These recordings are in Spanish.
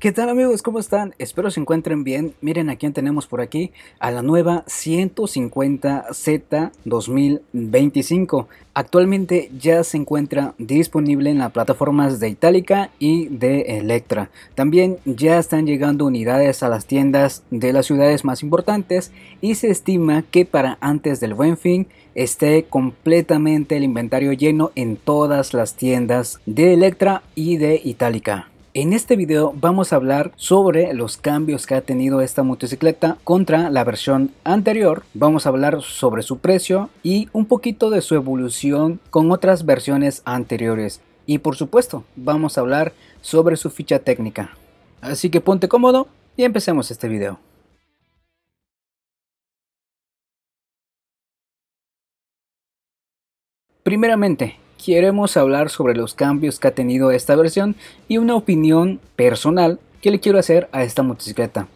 ¿Qué tal amigos? ¿Cómo están? Espero se encuentren bien. Miren a quién tenemos por aquí, a la nueva 150Z 2025. Actualmente ya se encuentra disponible en las plataformas de Itálica y de Electra. También ya están llegando unidades a las tiendas de las ciudades más importantes y se estima que para antes del buen fin esté completamente el inventario lleno en todas las tiendas de Electra y de Itálica. En este video vamos a hablar sobre los cambios que ha tenido esta motocicleta contra la versión anterior, vamos a hablar sobre su precio y un poquito de su evolución con otras versiones anteriores y por supuesto vamos a hablar sobre su ficha técnica. Así que ponte cómodo y empecemos este video. Primeramente, queremos hablar sobre los cambios que ha tenido esta versión y una opinión personal que le quiero hacer a esta motocicleta.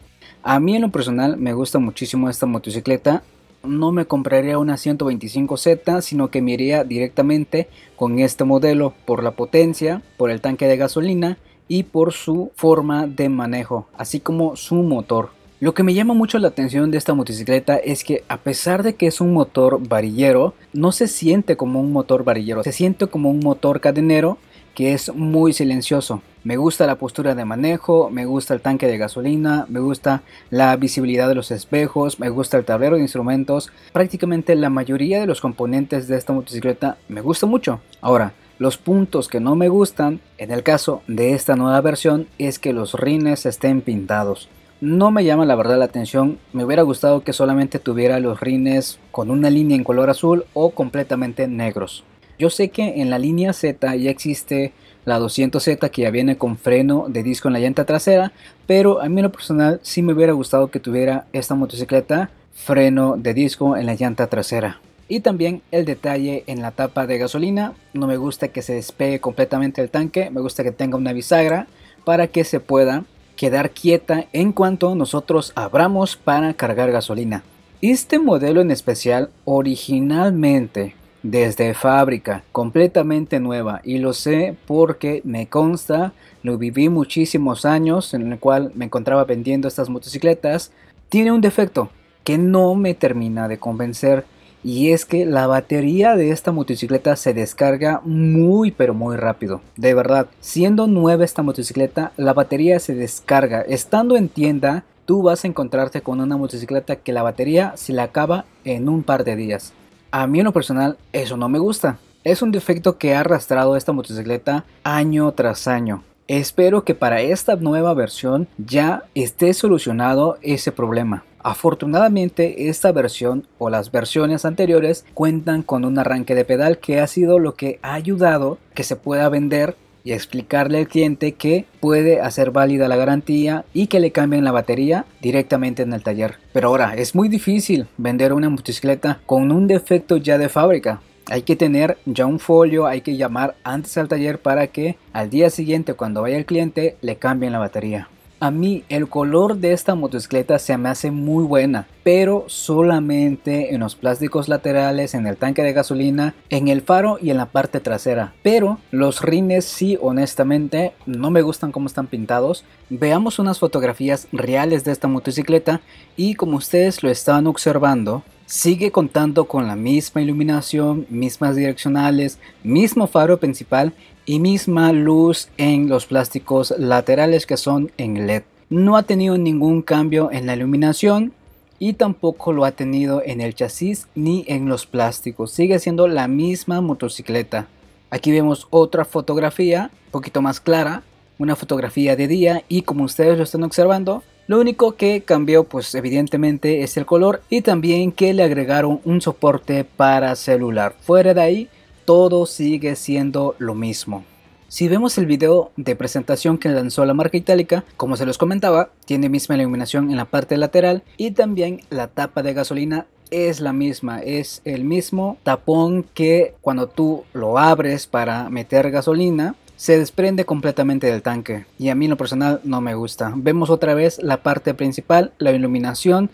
A mí en lo personal me gusta muchísimo esta motocicleta, no me compraría una 125Z, sino que me iría directamente con este modelo por la potencia, por el tanque de gasolina y por su forma de manejo, así como su motor. Lo que me llama mucho la atención de esta motocicleta es que a pesar de que es un motor varillero, no se siente como un motor varillero, se siente como un motor cadenero que es muy silencioso. Me gusta la postura de manejo, me gusta el tanque de gasolina, me gusta la visibilidad de los espejos, me gusta el tablero de instrumentos. Prácticamente la mayoría de los componentes de esta motocicleta me gusta mucho. Ahora, los puntos que no me gustan, en el caso de esta nueva versión, es que los rines estén pintados. No me llama la verdad la atención, me hubiera gustado que solamente tuviera los rines con una línea en color azul o completamente negros. Yo sé que en la línea Z ya existe la 200Z que ya viene con freno de disco en la llanta trasera, pero a mí en lo personal sí me hubiera gustado que tuviera esta motocicleta freno de disco en la llanta trasera. Y también el detalle en la tapa de gasolina, no me gusta que se despegue completamente el tanque, me gusta que tenga una bisagra para que se pueda quedar quieta en cuanto nosotros abramos para cargar gasolina. Este modelo en especial originalmente desde fábrica, completamente nueva y lo sé porque me consta, lo viví muchísimos años en el cual me encontraba vendiendo estas motocicletas, tiene un defecto que no me termina de convencer y es que la batería de esta motocicleta se descarga muy pero muy rápido. De verdad, siendo nueva esta motocicleta, la batería se descarga. Estando en tienda, tú vas a encontrarte con una motocicleta que la batería se la acaba en un par de días. A mí en lo personal eso no me gusta. Es un defecto que ha arrastrado esta motocicleta año tras año. Espero que para esta nueva versión ya esté solucionado ese problema. Afortunadamente esta versión o las versiones anteriores cuentan con un arranque de pedal que ha sido lo que ha ayudado que se pueda vender y explicarle al cliente que puede hacer válida la garantía y que le cambien la batería directamente en el taller. Pero ahora, es muy difícil vender una motocicleta con un defecto ya de fábrica. Hay que tener ya un folio, hay que llamar antes al taller para que al día siguiente cuando vaya el cliente le cambien la batería. A mí el color de esta motocicleta se me hace muy buena, pero solamente en los plásticos laterales, en el tanque de gasolina, en el faro y en la parte trasera. Pero los rines sí, honestamente, no me gustan cómo están pintados. Veamos unas fotografías reales de esta motocicleta y como ustedes lo estaban observando, sigue contando con la misma iluminación, mismas direccionales, mismo faro principal y misma luz en los plásticos laterales que son en LED. No ha tenido ningún cambio en la iluminación y tampoco lo ha tenido en el chasis ni en los plásticos. Sigue siendo la misma motocicleta. Aquí vemos otra fotografía, un poquito más clara, una fotografía de día y como ustedes lo están observando, lo único que cambió pues evidentemente es el color y también que le agregaron un soporte para celular. Fuera de ahí todo sigue siendo lo mismo. Si vemos el video de presentación que lanzó la marca itálica, como se los comentaba, tiene misma iluminación en la parte lateral y también la tapa de gasolina es la misma, es el mismo tapón que cuando tú lo abres para meter gasolina, se desprende completamente del tanque y a mí en lo personal no me gusta. Vemos otra vez la parte principal, la iluminación,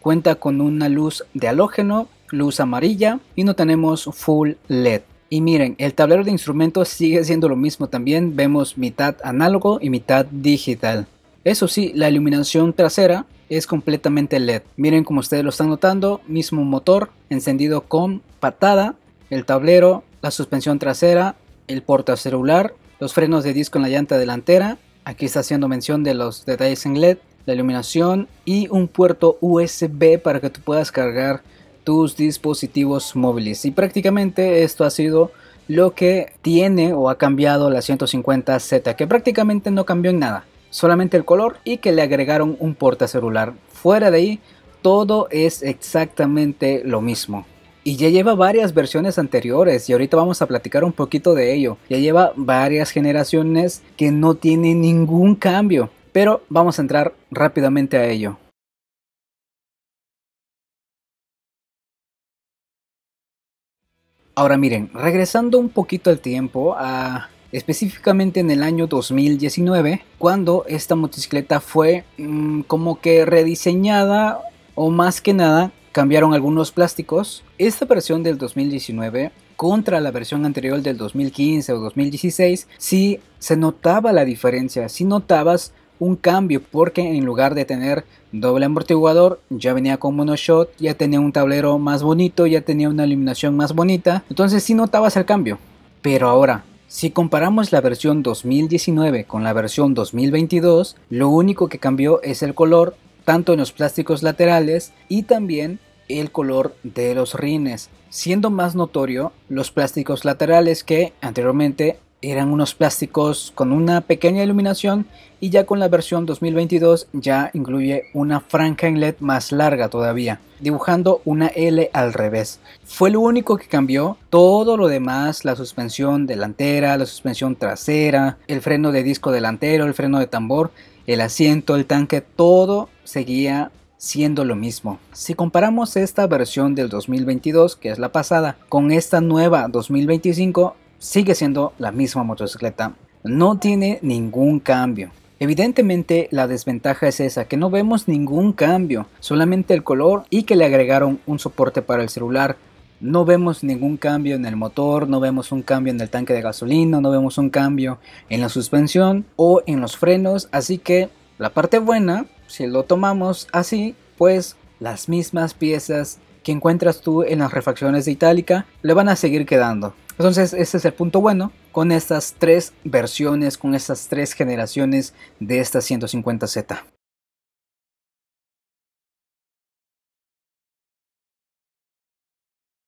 cuenta con una luz de halógeno, luz amarilla y no tenemos full LED. Y miren, el tablero de instrumentos sigue siendo lo mismo también, vemos mitad análogo y mitad digital. Eso sí, la iluminación trasera es completamente LED. Miren como ustedes lo están notando, mismo motor encendido con patada, el tablero, la suspensión trasera, el porta celular, los frenos de disco en la llanta delantera, aquí está haciendo mención de los detalles en LED, la iluminación y un puerto USB para que tú puedas cargar dispositivos móviles. Y prácticamente esto ha sido lo que tiene o ha cambiado la 150Z, que prácticamente no cambió en nada, solamente el color y que le agregaron un porta celular. Fuera de ahí, todo es exactamente lo mismo. Y ya lleva varias versiones anteriores y ahorita vamos a platicar un poquito de ello. Ya lleva varias generaciones que no tiene ningún cambio. Pero vamos a entrar rápidamente a ello. Ahora miren, regresando un poquito al tiempo, específicamente en el año 2019, cuando esta motocicleta fue mm, como que rediseñada o más que nada cambiaron algunos plásticos. Esta versión del 2019 contra la versión anterior del 2015 o 2016, sí se notaba la diferencia, si sí notabas un cambio porque en lugar de tener doble amortiguador ya venía con monoshot, ya tenía un tablero más bonito, ya tenía una iluminación más bonita, entonces sí notabas el cambio. Pero ahora, si comparamos la versión 2019 con la versión 2022, lo único que cambió es el color, tanto en los plásticos laterales y también el color de los rines, siendo más notorio los plásticos laterales que anteriormente eran unos plásticos con una pequeña iluminación y ya con la versión 2022 ya incluye una franja en LED más larga todavía, dibujando una L al revés. Fue lo único que cambió, todo lo demás, la suspensión delantera, la suspensión trasera, el freno de disco delantero, el freno de tambor, el asiento, el tanque, todo seguía siendo lo mismo. Si comparamos esta versión del 2022, que es la pasada, con esta nueva 2025, sigue siendo la misma motocicleta, no tiene ningún cambio. Evidentemente la desventaja es esa, que no vemos ningún cambio, solamente el color y que le agregaron un soporte para el celular. No vemos ningún cambio en el motor, no vemos un cambio en el tanque de gasolina, no vemos un cambio en la suspensión o en los frenos, así que la parte buena, si lo tomamos así, pues las mismas piezas que encuentras tú en las refacciones de Itálica le van a seguir quedando. Entonces, este es el punto bueno con estas tres versiones, con estas tres generaciones de esta 150Z.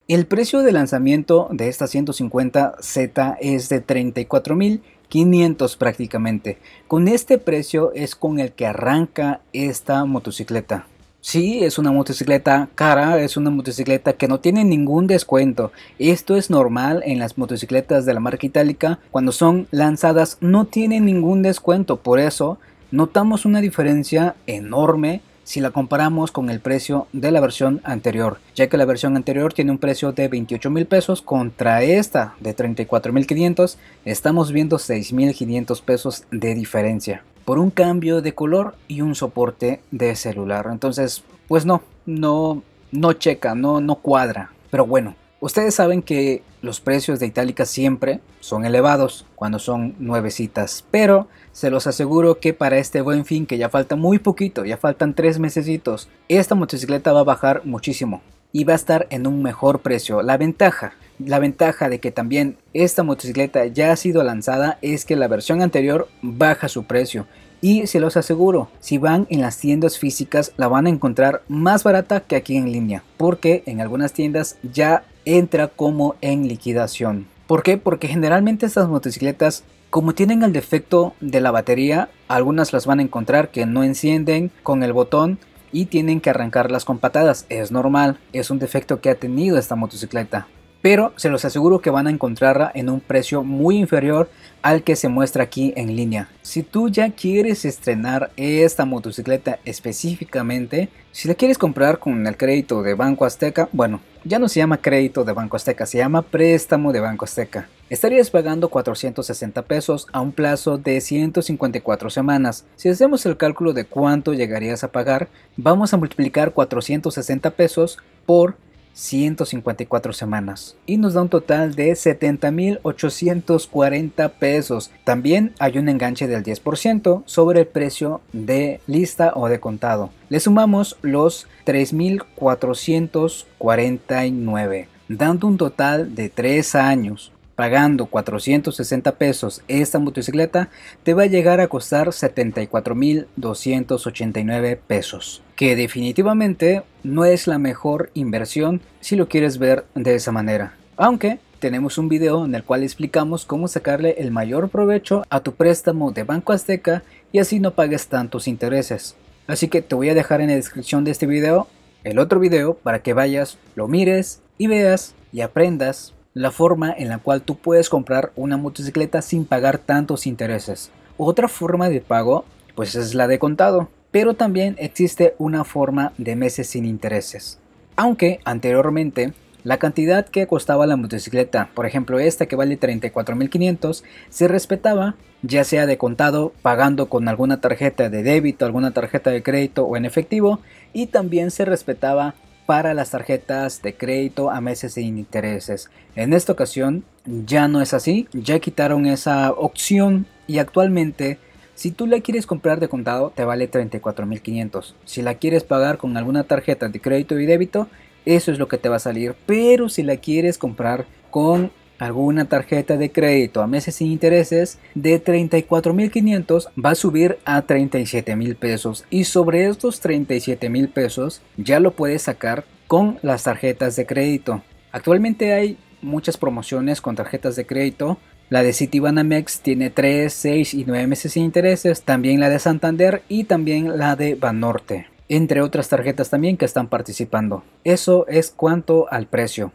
El precio de lanzamiento de esta 150Z es de 34.500 prácticamente. Con este precio es con el que arranca esta motocicleta. Sí, es una motocicleta cara, es una motocicleta que no tiene ningún descuento. Esto es normal en las motocicletas de la marca itálica. Cuando son lanzadas no tienen ningún descuento. Por eso notamos una diferencia enorme si la comparamos con el precio de la versión anterior, ya que la versión anterior tiene un precio de 28 mil pesos contra esta de 34 mil 500, estamos viendo 6 mil 500 pesos de diferencia por un cambio de color y un soporte de celular. Entonces, pues no, no, no checa, no, no cuadra. Pero bueno, Ustedes saben que los precios de Itálica siempre son elevados cuando son nuevecitas, pero se los aseguro que para este buen fin, que ya falta muy poquito, ya faltan tres mesecitos, esta motocicleta va a bajar muchísimo y va a estar en un mejor precio. La ventaja, la ventaja de que también esta motocicleta ya ha sido lanzada es que la versión anterior baja su precio y se los aseguro, si van en las tiendas físicas la van a encontrar más barata que aquí en línea, porque en algunas tiendas ya entra como en liquidación. ¿Por qué? Porque generalmente estas motocicletas, como tienen el defecto de la batería, algunas las van a encontrar que no encienden con el botón y tienen que arrancarlas con patadas. Es normal, es un defecto que ha tenido esta motocicleta pero se los aseguro que van a encontrarla en un precio muy inferior al que se muestra aquí en línea. Si tú ya quieres estrenar esta motocicleta específicamente, si la quieres comprar con el crédito de Banco Azteca, bueno, ya no se llama crédito de Banco Azteca, se llama préstamo de Banco Azteca. Estarías pagando 460 pesos a un plazo de 154 semanas. Si hacemos el cálculo de cuánto llegarías a pagar, vamos a multiplicar 460 pesos por 154 semanas y nos da un total de 70.840 pesos. También hay un enganche del 10% sobre el precio de lista o de contado. Le sumamos los 3.449, dando un total de 3 años. Pagando 460 pesos esta motocicleta te va a llegar a costar 74.289 pesos que definitivamente no es la mejor inversión si lo quieres ver de esa manera. Aunque tenemos un video en el cual explicamos cómo sacarle el mayor provecho a tu préstamo de Banco Azteca y así no pagues tantos intereses. Así que te voy a dejar en la descripción de este video el otro video para que vayas, lo mires y veas y aprendas la forma en la cual tú puedes comprar una motocicleta sin pagar tantos intereses. Otra forma de pago pues es la de contado pero también existe una forma de meses sin intereses. Aunque anteriormente la cantidad que costaba la motocicleta, por ejemplo esta que vale 34.500, se respetaba ya sea de contado, pagando con alguna tarjeta de débito, alguna tarjeta de crédito o en efectivo, y también se respetaba para las tarjetas de crédito a meses sin intereses. En esta ocasión ya no es así, ya quitaron esa opción y actualmente si tú la quieres comprar de contado, te vale 34.500. Si la quieres pagar con alguna tarjeta de crédito y débito, eso es lo que te va a salir. Pero si la quieres comprar con alguna tarjeta de crédito a meses sin intereses de 34.500 va a subir a 37.000 pesos y sobre estos 37.000 pesos ya lo puedes sacar con las tarjetas de crédito. Actualmente hay muchas promociones con tarjetas de crédito la de Citibanamex tiene 3, 6 y 9 meses sin intereses, también la de Santander y también la de Banorte, entre otras tarjetas también que están participando. Eso es cuanto al precio.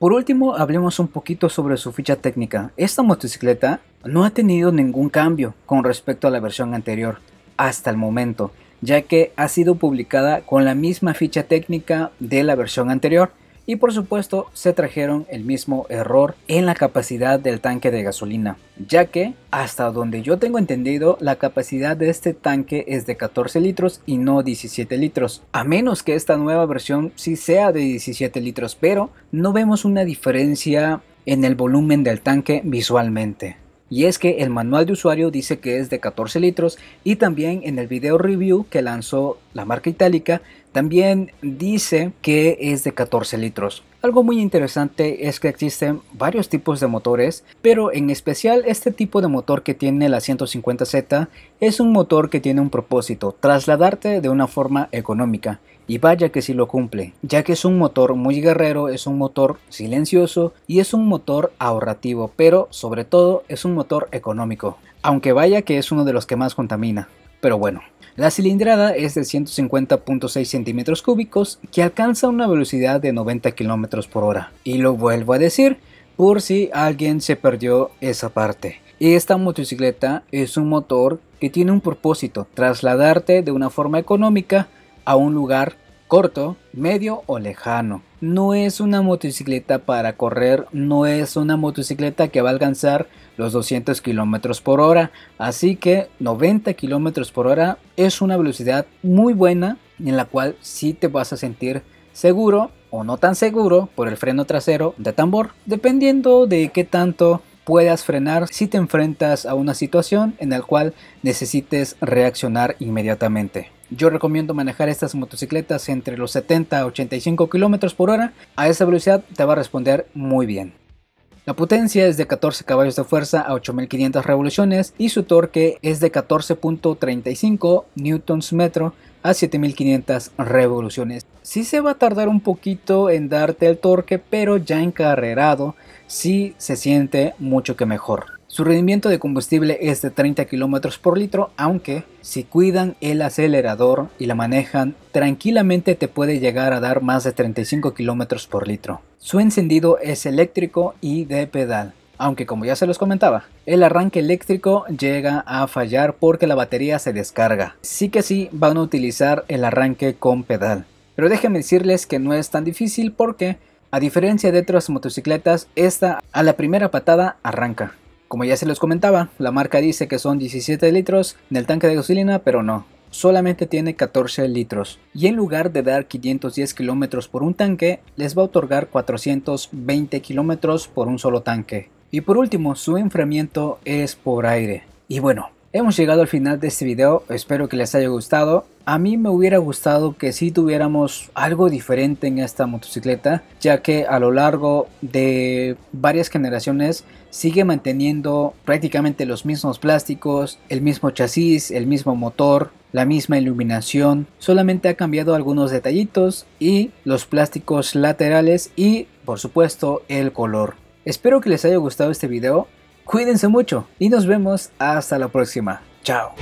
Por último, hablemos un poquito sobre su ficha técnica. Esta motocicleta no ha tenido ningún cambio con respecto a la versión anterior hasta el momento ya que ha sido publicada con la misma ficha técnica de la versión anterior y por supuesto se trajeron el mismo error en la capacidad del tanque de gasolina, ya que hasta donde yo tengo entendido la capacidad de este tanque es de 14 litros y no 17 litros, a menos que esta nueva versión sí sea de 17 litros, pero no vemos una diferencia en el volumen del tanque visualmente. Y es que el manual de usuario dice que es de 14 litros y también en el video review que lanzó la marca itálica también dice que es de 14 litros. Algo muy interesante es que existen varios tipos de motores, pero en especial este tipo de motor que tiene la 150Z es un motor que tiene un propósito, trasladarte de una forma económica y vaya que si lo cumple, ya que es un motor muy guerrero, es un motor silencioso y es un motor ahorrativo, pero sobre todo es un motor económico, aunque vaya que es uno de los que más contamina. Pero bueno, la cilindrada es de 150.6 centímetros cúbicos que alcanza una velocidad de 90 km por hora. Y lo vuelvo a decir por si alguien se perdió esa parte. Esta motocicleta es un motor que tiene un propósito, trasladarte de una forma económica a un lugar corto, medio o lejano. No es una motocicleta para correr, no es una motocicleta que va a alcanzar los 200 kilómetros por hora, así que 90 kilómetros por hora es una velocidad muy buena en la cual sí te vas a sentir seguro o no tan seguro por el freno trasero de tambor, dependiendo de qué tanto puedas frenar si te enfrentas a una situación en la cual necesites reaccionar inmediatamente. Yo recomiendo manejar estas motocicletas entre los 70 a 85 km por hora. A esa velocidad te va a responder muy bien. La potencia es de 14 caballos de fuerza a 8500 revoluciones y su torque es de 14.35 newtons metro a 7500 revoluciones. Sí se va a tardar un poquito en darte el torque, pero ya encarrerado sí se siente mucho que mejor. Su rendimiento de combustible es de 30 km por litro, aunque si cuidan el acelerador y la manejan, tranquilamente te puede llegar a dar más de 35 km por litro. Su encendido es eléctrico y de pedal, aunque como ya se los comentaba, el arranque eléctrico llega a fallar porque la batería se descarga. Sí que sí van a utilizar el arranque con pedal. Pero déjenme decirles que no es tan difícil porque, a diferencia de otras motocicletas, esta a la primera patada arranca. Como ya se los comentaba, la marca dice que son 17 litros en el tanque de gasolina, pero no, solamente tiene 14 litros y en lugar de dar 510 kilómetros por un tanque, les va a otorgar 420 kilómetros por un solo tanque. Y por último, su enfriamiento es por aire. Y bueno, Hemos llegado al final de este video, espero que les haya gustado. A mí me hubiera gustado que si tuviéramos algo diferente en esta motocicleta, ya que a lo largo de varias generaciones sigue manteniendo prácticamente los mismos plásticos, el mismo chasis, el mismo motor, la misma iluminación, solamente ha cambiado algunos detallitos y los plásticos laterales y por supuesto el color. Espero que les haya gustado este video, Cuídense mucho y nos vemos hasta la próxima. Chao.